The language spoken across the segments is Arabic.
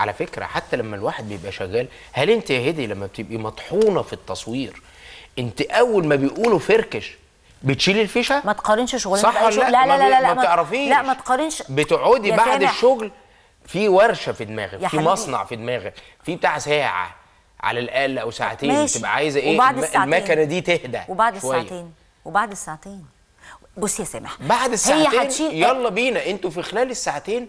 على فكره حتى لما الواحد بيبقى شغال هل انت يا هدي لما بتبقي مطحونه في التصوير انت اول ما بيقولوا فركش بتشيلي الفيشه ما تقارنش شغلك صح ولا لا لا لا لا لا, لا ما بتعرفيش لا ما تقارنش بتقعدي بعد سامح. الشغل في ورشه في دماغك في مصنع في دماغك في بتاع ساعه على الاقل او ساعتين ماشي. تبقى عايزه ايه وبعد الم... المكنه دي تهدى وبعد شوية. الساعتين وبعد الساعتين بص يا سامح بعد الساعتين هي يلا بينا انتوا في خلال الساعتين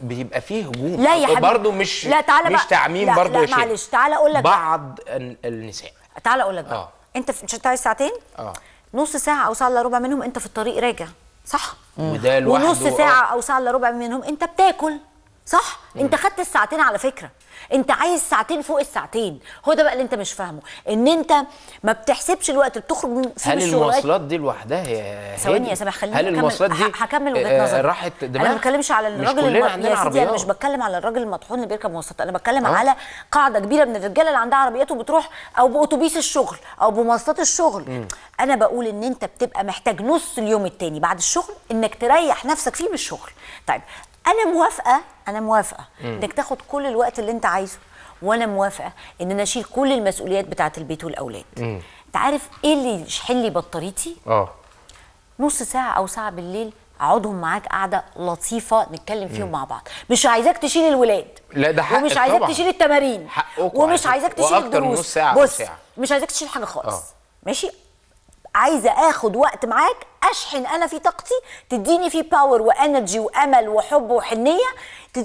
بيبقى فيه هجوم لا يا حبيبي برضه مش لا تعالى مش تعميم برضه يا شيخ معلش تعالى اقول لك بعض النساء تعالى اقول لك بقى آه. انت في انت عايز ساعتين اه نص ساعه او ساعه الا ربع منهم انت في الطريق راجع صح وده لوحده ونص آه. ساعه او ساعه الا ربع منهم انت بتاكل صح مم. انت خدت الساعتين على فكره انت عايز ساعتين فوق الساعتين هو ده بقى اللي انت مش فاهمه ان انت ما بتحسبش الوقت بتخرج في هل المواصلات دي لوحدها يا ثواني يا سامح خليني هل المواصلات دي هكمل وجهه آه، نظري راحت دماغ انا ما بتكلمش على الراجل الم... يا سيدي انا مش بتكلم على الراجل المطحون اللي بيركب مواصلات انا بتكلم أوه. على قاعده كبيره من الرجاله اللي عندها عربيات وبتروح او باتوبيس الشغل او بمواصلات الشغل مم. انا بقول ان انت بتبقى محتاج نص اليوم التاني بعد الشغل انك تريح نفسك فيه من الشغل طيب انا موافقه انا موافقه انك تاخد كل الوقت اللي انت عايزه وانا موافقه ان انا اشيل كل المسؤوليات بتاعت البيت والاولاد انت عارف ايه اللي يشحن لي بطاريتي اه نص ساعه او ساعه بالليل اقعدهم معاك قعده لطيفه نتكلم فيهم مم. مع بعض مش عايزاك تشيل الولاد لا ده حق ومش عايزاك طبعا. تشيل التمارين ومش عايزاك تشيل الدروس بص ساعة. مش عايزاك تشيل حاجه خالص أوه. ماشي عايزه اخد وقت معاك اشحن انا في طاقتي تديني فيه باور وانرجي وامل وحب وحنيه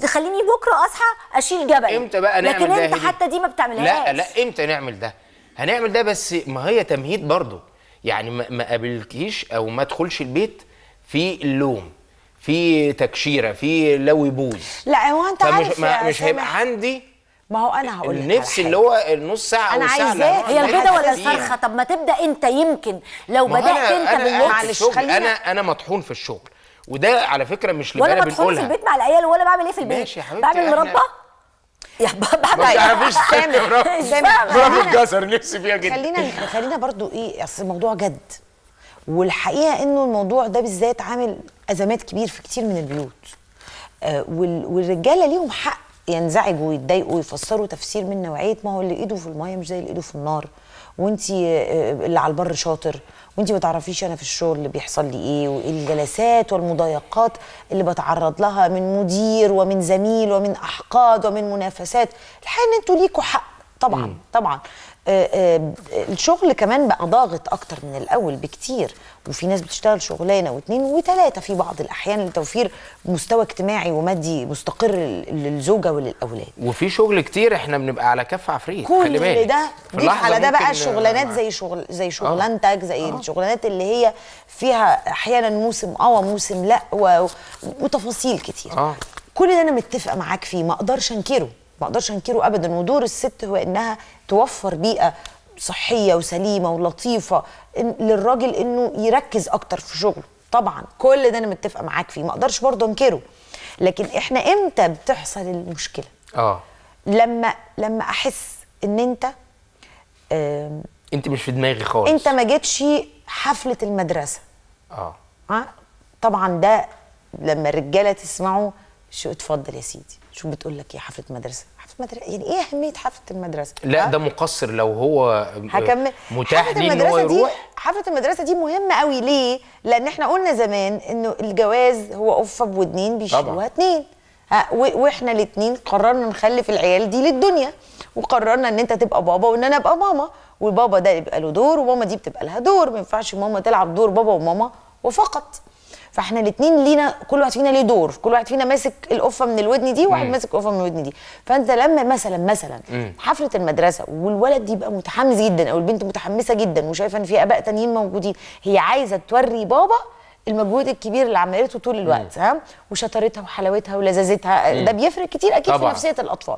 تخليني بكره اصحى اشيل جبل امتى بقى نعمل لكن ده انت حتى دي ما بتعملهاش لا لا امتى نعمل ده هنعمل ده بس ما هي تمهيد برضه يعني ما قابلكيش او ما ادخلش البيت في اللوم في تكشيره في لو يبوظ لا هو انت عارف مش هيبقى عندي ما هو انا هقول لك النفس اللي هو النص ساعه انا عايزاه هي البيضه ولا الفرخه طب ما تبدا انت يمكن لو بدات انت بالليل معلش الشغل انا انا مطحون في الشغل وده على فكره مش اللي انا وانا ولا في البيت مع العيال ولا بعمل ايه في البيت ماشي يا حبيبتي بعمل مربى يا بابا ما تعرفيش مربى الجزر نفسي فيها جدا خلينا خلينا برضو ايه اصل الموضوع جد والحقيقه انه الموضوع ده بالذات عامل ازمات كبير في كتير من البيوت آه، والرجاله ليهم حق ينزعجوا ويتضايقوا ويفسروا تفسير من نوعيه ما هو اللي ايده في المايه مش زي اللي ايده في النار وانت آه، آه، اللي على البر شاطر وانت ما تعرفيش انا في الشغل اللي بيحصل لي ايه والجلسات والمضايقات اللي بتعرض لها من مدير ومن زميل ومن احقاد ومن منافسات الحقيقه ان انتوا ليكوا حق طبعا م. طبعا آآ آه، آآ آه، الشغل كمان بقى ضاغط اكتر من الاول بكتير وفي ناس بتشتغل شغلانه واثنين وثلاثه في بعض الاحيان لتوفير مستوى اجتماعي ومادي مستقر للزوجه وللاولاد وفي شغل كتير احنا بنبقى على كف عفريت كل خلي ده ضيف على ده بقى شغلانات زي شغل زي آه. شغلانتك زي أوه. الشغلانات اللي هي فيها احيانا موسم اه وموسم لا و... وتفاصيل كتير أوه. كل ده انا متفقه معاك فيه ما اقدرش انكره ما اقدرش انكره ابدا ودور الست هو انها توفر بيئه صحيه وسليمه ولطيفه للراجل انه يركز اكتر في شغله طبعا كل ده انا متفقه معاك فيه ما اقدرش برضه انكره لكن احنا امتى بتحصل المشكله اه لما لما احس ان انت انت مش في دماغي خالص انت ما جيتش حفله المدرسه اه اه طبعا ده لما الرجاله تسمعه شو اتفضل يا سيدي شو بتقول لك يا حفله مدرسه حفظ مدرسه يعني ايه اهميه حفله المدرسه لا ده مقصر لو هو هكمل متاح ليه ان هو يروح حفله المدرسه دي مهمه قوي ليه لان احنا قلنا زمان انه الجواز هو قفه بودنين بيشيلوها اتنين واحنا الاثنين قررنا نخلف العيال دي للدنيا وقررنا ان انت تبقى بابا وان انا ابقى ماما والبابا ده يبقى له دور وماما دي بتبقى لها دور ما ينفعش ماما تلعب دور بابا وماما وفقط فاحنا الاثنين لينا كل واحد فينا ليه دور كل واحد فينا ماسك القفه من الودن دي وواحد ماسك القفه من الودن دي فانت لما مثلا مثلا مم. حفله المدرسه والولد يبقى متحمس جدا او البنت متحمسه جدا وشايفه ان في اباء تانيين موجودين هي عايزه توري بابا المجهود الكبير اللي عملته طول الوقت ها وشطارتها وحلاوتها ولذاذتها ده بيفرق كتير اكيد طبعا. في نفسيه الاطفال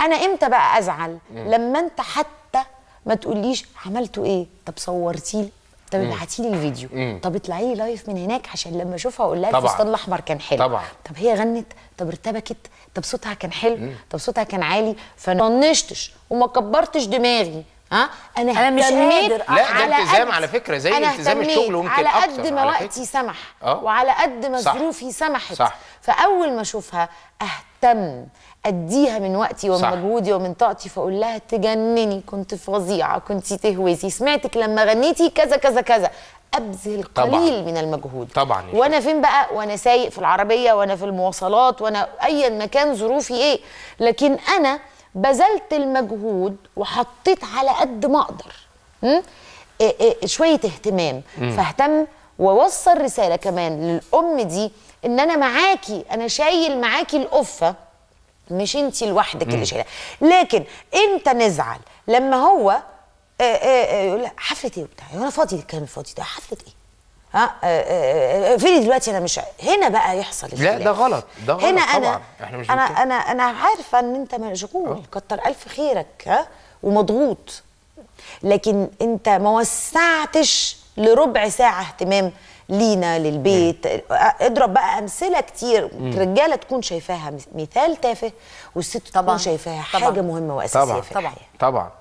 انا امتى بقى ازعل مم. لما انت حتى ما تقوليش عملتوا ايه طب صورتي طب ابعتي لي الفيديو مم. طب اطلعي لي لايف من هناك عشان لما اشوفها اقول لها الفستان الاحمر كان حلو طبعا طب هي غنت طب ارتبكت طب صوتها كان حلو مم. طب صوتها كان عالي فانا طنشتش وما كبرتش دماغي ها انا انا مش قادر لا ده التزام على فكره زي التزام الشغل ممكن على قد ما وقتي سمح أه؟ وعلى قد ما ظروفي سمحت صح. فاول ما اشوفها اهتم اديها من وقتي ومن صح. مجهودي ومن طاقتي فاقول لها تجنني كنت فظيعه كنت تهوزي سمعتك لما غنيتي كذا كذا كذا ابذل قليل من المجهود طبعا وانا فين بقى وانا سايق في العربيه وانا في المواصلات وانا ايا مكان ظروفي ايه لكن انا بذلت المجهود وحطيت على قد ما اقدر إيه إيه شويه اهتمام م. فاهتم واوصل رساله كمان للام دي ان انا معاكي انا شايل معاكي القفه مش انت لوحدك اللي شايله لكن امتى نزعل لما هو يقول آه، آه، آه، لك حفله ايه وبتاع انا ايه؟ فاضي كان فاضي ده حفله ايه ها فين دلوقتي انا مش هنا بقى يحصل لا ده غلط ده غلط هنا طبعا انا احنا مش انا انا انا عارفه ان انت مشغول كتر الف خيرك ها ومضغوط لكن انت ما وسعتش لربع ساعه اهتمام لينا للبيت اضرب بقى امثله كتير الرجاله تكون شايفاها مثال تافه والست تكون شايفاها حاجه مهمه واساسيه طبعا في الحياه طبعا طبعا